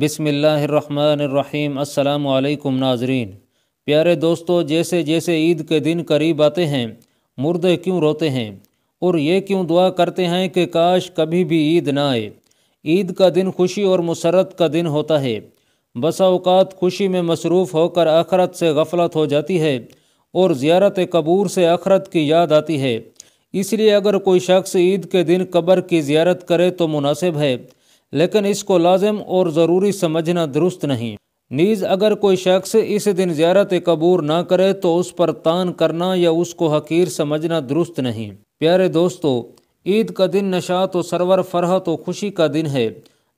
बिसमीम् अल्लाम नाजरीन प्यारे दोस्तों जैसे जैसे ईद के दिन करीब आते हैं मुर्दे क्यों रोते हैं और ये क्यों दुआ करते हैं कि काश कभी भी ईद ना आए ईद का दिन खुशी और मुसरत का दिन होता है बसाओकात खुशी में मसरूफ़ होकर आखरत से गफलत हो जाती है और ज़्यारत कबूर से आखरत की याद आती है इसलिए अगर कोई शख्स ईद के दिन कब्र की ज़्यारत करे तो मुनासिब है लेकिन इसको लाजम और ज़रूरी समझना दुरुस्त नहीं नीज़ अगर कोई शख्स इस दिन ज्यारत कबूर ना करे तो उस पर तान करना या उसको हकीर समझना दुरुस्त नहीं प्यारे दोस्तों ईद का दिन नशा तो सरवर फरहत व खुशी का दिन है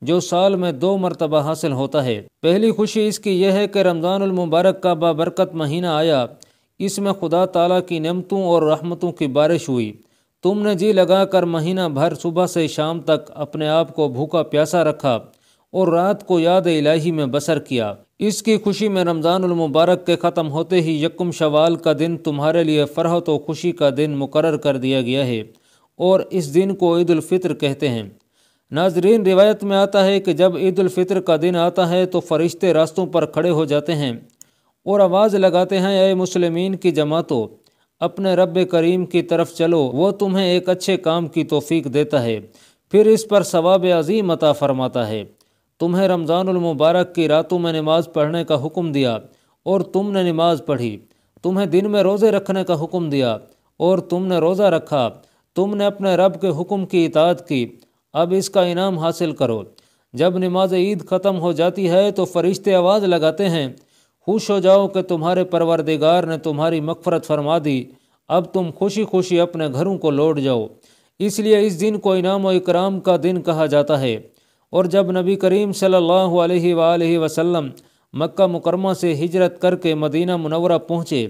जो साल में दो मरतबा हासिल होता है पहली खुशी इसकी यह है कि रमज़ानमबारक का बाबरकत महीना आया इसमें खुदा तला की नमतों और रहमतों की बारिश हुई तुमने जी लगाकर महीना भर सुबह से शाम तक अपने आप को भूखा प्यासा रखा और रात को याद इलाही में बसर किया इसकी खुशी में रमज़ानमबारक के ख़त्म होते ही यकम शवाल का दिन तुम्हारे लिए फ़रहत व खुशी का दिन मुकर कर दिया गया है और इस दिन को ईदालफ़ित्र कहते हैं नाजरीन रिवायत में आता है कि जब ईदालफ़ित्र का दिन आता है तो फ़रिश्ते रास्तों पर खड़े हो जाते हैं और आवाज़ लगाते हैं अय मुसलमिन की जमातों अपने रब करीम की तरफ चलो वो तुम्हें एक अच्छे काम की तोफ़ी देता है फिर इस पर सवाब अजीम अता फरमाता है तुम्हें रमज़ानमबारक की रातों में नमाज़ पढ़ने का हुक्म दिया और तुमने नमाज पढ़ी तुम्हें दिन में रोज़े रखने का हुक्म दिया और तुमने रोज़ा रखा तुमने अपने रब के हुक्म की इताद की अब इसका इनाम हासिल करो जब नमाज ईद ख़त्म हो जाती है तो फरिश्ते आवाज़ लगाते हैं खुश हो जाओ कि तुम्हारे परवरदिगार ने तुम्हारी मकफरत फरमा दी अब तुम खुशी खुशी अपने घरों को लौट जाओ इसलिए इस दिन को इनाम और इकराम का दिन कहा जाता है और जब नबी करीम सल्लल्लाहु अलैहि वसल्लम मक्का मुकरमा से हिजरत करके मदीना मुनवरा पहुँचे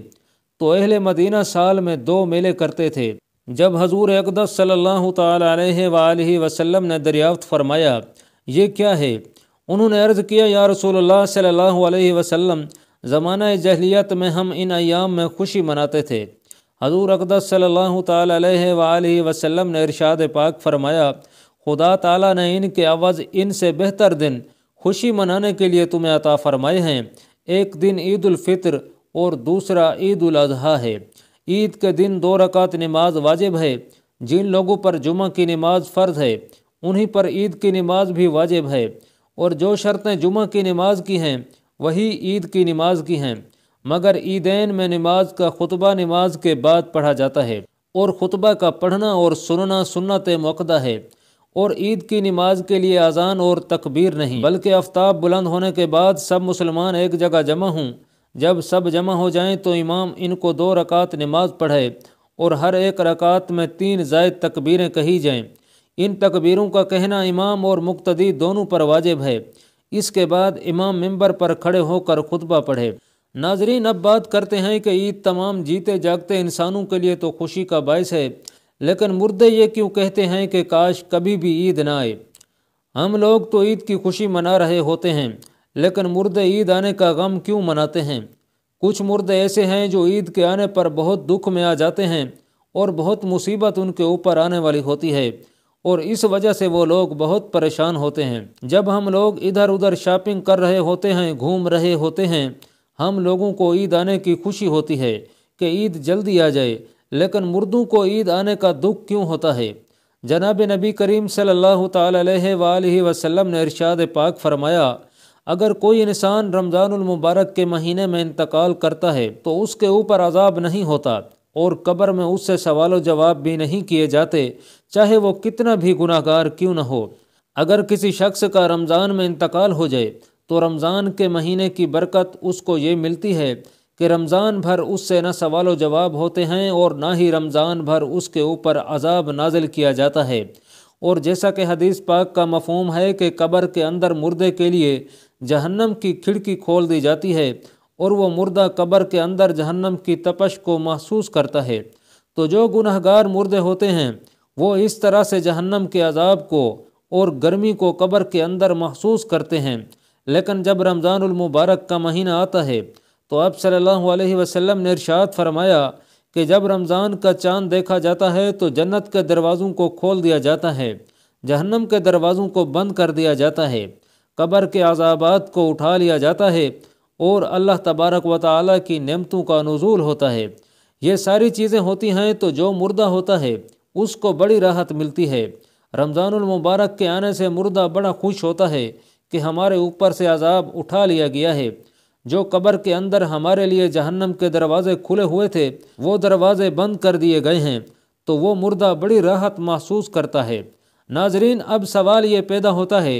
तो अहल मदीना साल में दो मेले करते थे जब हजूर अकदस सल्ला अलैहि ने दरियाफ्त फरमाया ये क्या है उन्होंने अर्ज़ किया या रसूल वसलम ज़माना जहलीत में हम इन अयाम में खुशी मनाते थे हजूर अकदस सल्लल्लाहु अलैहि ने इरशाद पाक फरमाया खुदा तला ने इनके अवज़ से बेहतर दिन खुशी मनाने के लिए तुम्हें अता फ़रमाए हैं एक दिन ईदालफ़ितर और दूसरा ईद अजहा है ईद के दिन दो रकात नमाज वाजिब है जिन लोगों पर जुमा की नमाज फ़र्ज है उन्हीं पर ईद की नमाज भी वाजिब है और जो शर्तें जुमा की नमाज की हैं वही ईद की नमाज की हैं मगर ईदेन में नमाज का खुतबा नमाज के बाद पढ़ा जाता है और खुतबा का पढ़ना और सुनना सुनत मौकदा है और ईद की नमाज के लिए अजान और तकबीर नहीं बल्कि आफ्ताब बुलंद होने के बाद सब मुसलमान एक जगह जमा हों जब सब जमा हो जाएं तो इमाम इनको दो रकात नमाज पढ़े और हर एक रकात में तीन जायद तकबीरें कही जाएं इन तकबीरों का कहना इमाम और मुक्तदी दोनों पर वाजिब है इसके बाद इमाम मेंबर पर खड़े होकर खुतबा पढ़े नाजरीन अब बात करते हैं कि ईद तमाम जीते जागते इंसानों के लिए तो खुशी का बायस है लेकिन मुर्दे ये क्यों कहते हैं कि काश कभी भी ईद ना आए हम लोग तो ईद की खुशी मना रहे होते हैं लेकिन मुर्दे ईद आने का गम क्यों मनाते हैं कुछ मुर्दे ऐसे हैं जो ईद के आने पर बहुत दुख में आ जाते हैं और बहुत मुसीबत उनके ऊपर आने वाली होती है और इस वजह से वो लोग बहुत परेशान होते हैं जब हम लोग इधर उधर शॉपिंग कर रहे होते हैं घूम रहे होते हैं हम लोगों को ईद आने की खुशी होती है कि ईद जल्दी आ जाए लेकिन मुर्दों को ईद आने का दुख क्यों होता है जनाब नबी करीम सल्लल्लाहु अलैहि वसल्लम ने इरशाद पाक फरमाया अगर कोई इंसान रमज़ानमबारक के महीने में इंतकाल करता है तो उसके ऊपर अजाब नहीं होता और कब्र में उससे सवाल जवाब भी नहीं किए जाते चाहे वो कितना भी गुनाहगार क्यों न हो अगर किसी शख्स का रमज़ान में इंतकाल हो जाए तो रमज़ान के महीने की बरकत उसको ये मिलती है कि रमज़ान भर उससे न सवाल जवाब होते हैं और ना ही रमज़ान भर उसके ऊपर अजाब नाजिल किया जाता है और जैसा कि हदीस पाक का मफहम है कि कब्र के अंदर मुर्दे के लिए जहन्नम की खिड़की खोल दी जाती है और वह मुर्दा कब्र के अंदर जहन्नम की तपश को महसूस करता है तो जो गुनहगार मुर्दे होते हैं वो इस तरह से जहन्नम के अजाब को और गर्मी को कब्र के अंदर महसूस करते हैं लेकिन जब रमज़ानमबारक का महीना आता है तो अब सल्लल्लाहु अलैहि वसल्लम ने इरशाद फरमाया कि जब रमज़ान का चांद देखा जाता है तो जन्नत के दरवाज़ों को खोल दिया जाता है जहन्नम के दरवाज़ों को बंद कर दिया जाता है कब्र के अजाबात को उठा लिया जाता है और अल्लाह तबारक व ताली की नमतों का नज़ूल होता है ये सारी चीज़ें होती हैं तो जो मुर्दा होता है उसको बड़ी राहत मिलती है रमज़ानमबारक के आने से मुर्दा बड़ा खुश होता है कि हमारे ऊपर से अजाब उठा लिया गया है जो कब्र के अंदर हमारे लिए जहन्नम के दरवाज़े खुले हुए थे वो दरवाज़े बंद कर दिए गए हैं तो वो मुर्दा बड़ी राहत महसूस करता है नाजरीन अब सवाल ये पैदा होता है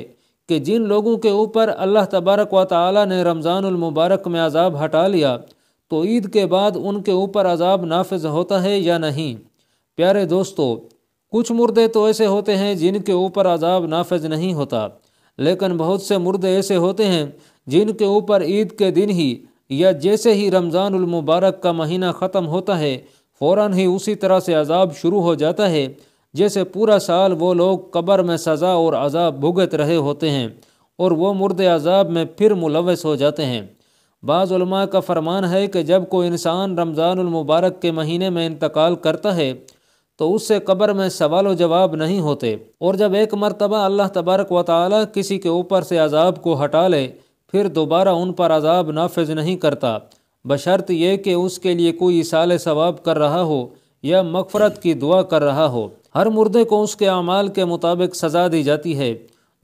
कि जिन लोगों के ऊपर अल्लाह तबारक व ताली ने रमज़ानमबारक में अजाब हटा लिया तो ईद के बाद उनके ऊपर अजाब नाफज होता है या नहीं प्यारे दोस्तों कुछ मुर्दे तो ऐसे होते हैं जिनके ऊपर अजाब नाफज नहीं होता लेकिन बहुत से मुर्दे ऐसे होते हैं जिनके ऊपर ईद के दिन ही या जैसे ही रमज़ानमबारक का महीना ख़त्म होता है फ़ौर ही उसी तरह से अजाब शुरू हो जाता है जैसे पूरा साल वो लोग कब्र में सज़ा और अजाब भुगत रहे होते हैं और वो मुर्द अजाब में फिर मुलवस हो जाते हैं बाज़ा का फरमान है कि जब कोई इंसान रमज़ानमबारक के महीने में इंतकाल करता है तो उससे कब्र में सवाल व जवाब नहीं होते और जब एक मरतबा अल्लाह तबारक व ताली किसी के ऊपर से अजाब को हटा ले फिर दोबारा उन पर अजाब नाफज नहीं करता बशर्त यह कि उसके लिए कोई इसाल सवाब कर रहा हो या मकफरत की दुआ कर रहा हो हर मुर्दे को उसके अमाल के मुताबिक सज़ा दी जाती है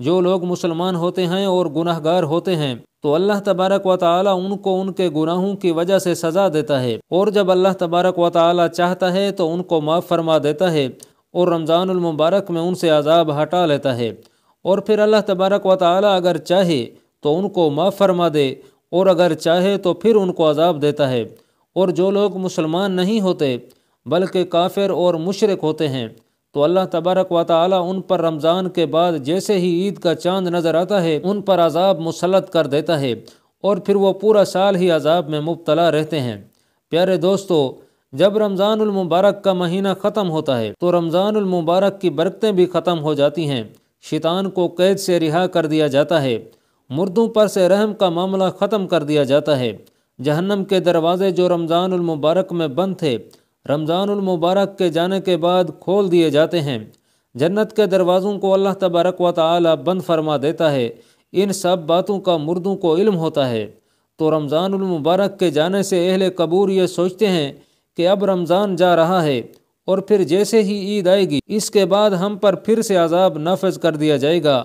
जो लोग मुसलमान होते हैं और गुनाहगार होते हैं तो अल्लाह तबारक व ताली उनको उनके गुनाहों की वजह से सज़ा देता है और जब अल्लाह तबारक व ताली चाहता है तो उनको माफ़ फरमा देता है और रमज़ानमबारक में उनसे अजाब हटा लेता है और फिर अल्लाह तबारक व ताली अगर चाहे तो उनको माफ़ फरमा दे और अगर चाहे तो फिर उनको अजाब देता है और जो लोग मुसलमान नहीं होते बल्कि काफिर और मुशरक होते हैं तो अल्लाह तबारक व ताली उन पर रमज़ान के बाद जैसे ही ईद का चांद नज़र आता है उन पर अजाब मुसलत कर देता है और फिर वो पूरा साल ही अजाब में मुबतला रहते हैं प्यारे दोस्तों जब रमज़ानमबारक का महीना ख़त्म होता है तो रमज़ानमबारक की बरकतें भी ख़त्म हो जाती हैं शैतान को कैद से रिहा कर दिया जाता है मुर्दों पर से रहम का मामला ख़त्म कर दिया जाता है जहन्नम के दरवाज़े जो रमज़ानमबारक में बंद थे रमज़ानमबारक के जाने के बाद खोल दिए जाते हैं जन्नत के दरवाज़ों को अल्लाह तबारक व ताली बंद फरमा देता है इन सब बातों का मुर्दों को इल्म होता है तो रमज़ानमबारक के जाने से अहल कबूर ये सोचते हैं कि अब रमज़ान जा रहा है और फिर जैसे ही ईद आएगी इसके बाद हम पर फिर से अजाब नाफज कर दिया जाएगा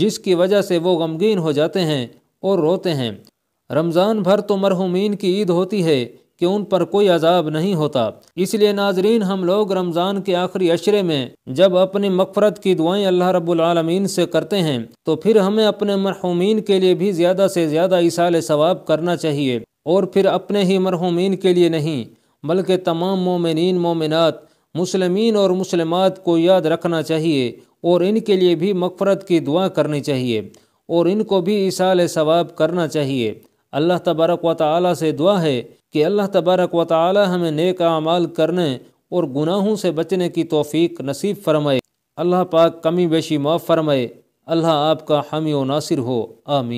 जिसकी वजह से वो गमगीन हो जाते हैं और रोते हैं रमज़ान भर तो मरहुमीन की ईद होती है कि उन पर कोई अजाब नहीं होता इसलिए नाजरीन हम लोग रमज़ान के आखिरी अशरे में जब अपनी मकफरत की दुआएं अल्लाह रबालमीन से करते हैं तो फिर हमें अपने मरहूमिन के लिए भी ज़्यादा से ज़्यादा इसाल सवाब करना चाहिए और फिर अपने ही मरहूमिन के लिए नहीं बल्कि तमाम मोमिन मोमिनत मुसलमिन और मुसलमात को याद रखना चाहिए और इनके लिए भी मफफरत की दुआ करनी चाहिए और इनको भी इसाल सवाब करना चाहिए अल्लाह तबारक व ताली से दुआ है कि अल्लाह तबारक व ताली हमें नेक अमाल करने और गुनाहों से बचने की तोफ़ी नसीब फरमाए अल्लाह पाक कमी बेशी माफ़ फरमाए अल्लाह आपका व नासिर हो आमीन